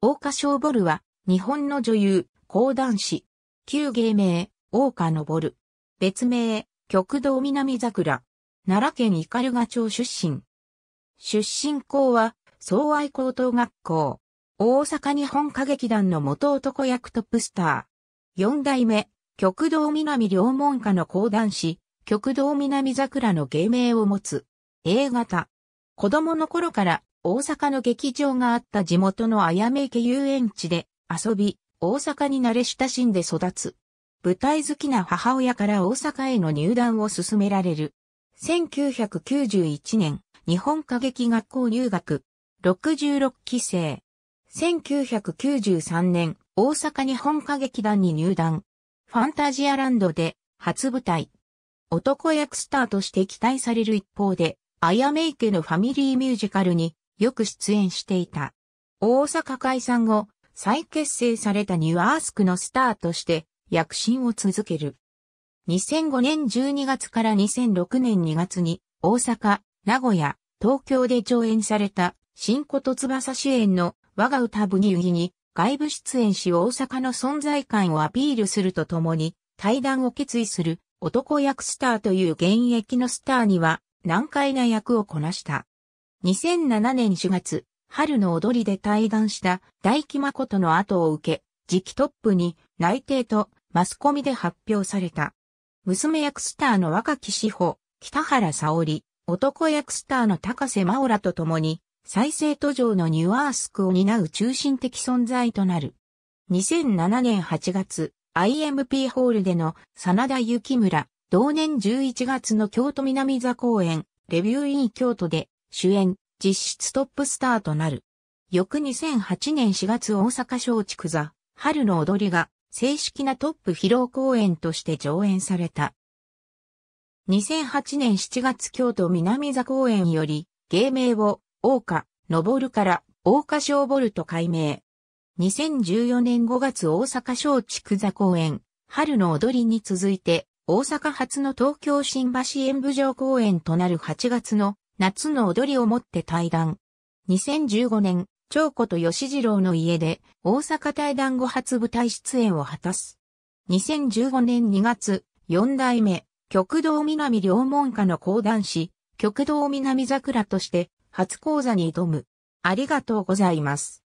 大岡昇ボルは、日本の女優、講談師。旧芸名、大岡昇。別名、極道南桜。奈良県斑鳩町出身。出身校は、総愛高等学校。大阪日本歌劇団の元男役トップスター。四代目、極道南両門下の講談師、極道南桜の芸名を持つ。A 型。子供の頃から大阪の劇場があった地元のあやめ池遊園地で遊び、大阪に慣れ親しんで育つ。舞台好きな母親から大阪への入団を勧められる。1991年、日本歌劇学校入学。66期生。1993年、大阪日本歌劇団に入団。ファンタジアランドで初舞台。男役スターとして期待される一方で、あやめ池のファミリーミュージカルによく出演していた。大阪解散後、再結成されたニュアースクのスターとして躍進を続ける。2005年12月から2006年2月に大阪、名古屋、東京で上演された新琴翼主演の我が歌ブギウギに外部出演し大阪の存在感をアピールするとともに対談を決意する男役スターという現役のスターには難解な役をこなした。2007年4月、春の踊りで対談した大木誠の後を受け、次期トップに内定とマスコミで発表された。娘役スターの若き志保、北原沙織、男役スターの高瀬真央らと共に、再生途上のニュアースクを担う中心的存在となる。2007年8月、IMP ホールでの真田幸村、同年11月の京都南座公演、レビューイン京都で主演、実質トップスターとなる。翌2008年4月大阪松竹座、春の踊りが正式なトップ披露公演として上演された。2008年7月京都南座公演より、芸名を、大岡、昇から、大岡昇ルと改名。2014年5月大阪松竹座公演、春の踊りに続いて、大阪初の東京新橋演舞場公演となる8月の夏の踊りをもって対談。2015年、長子と吉次郎の家で大阪対談後初舞台出演を果たす。2015年2月、四代目、極道南両門下の講談師、極道南桜として初講座に挑む。ありがとうございます。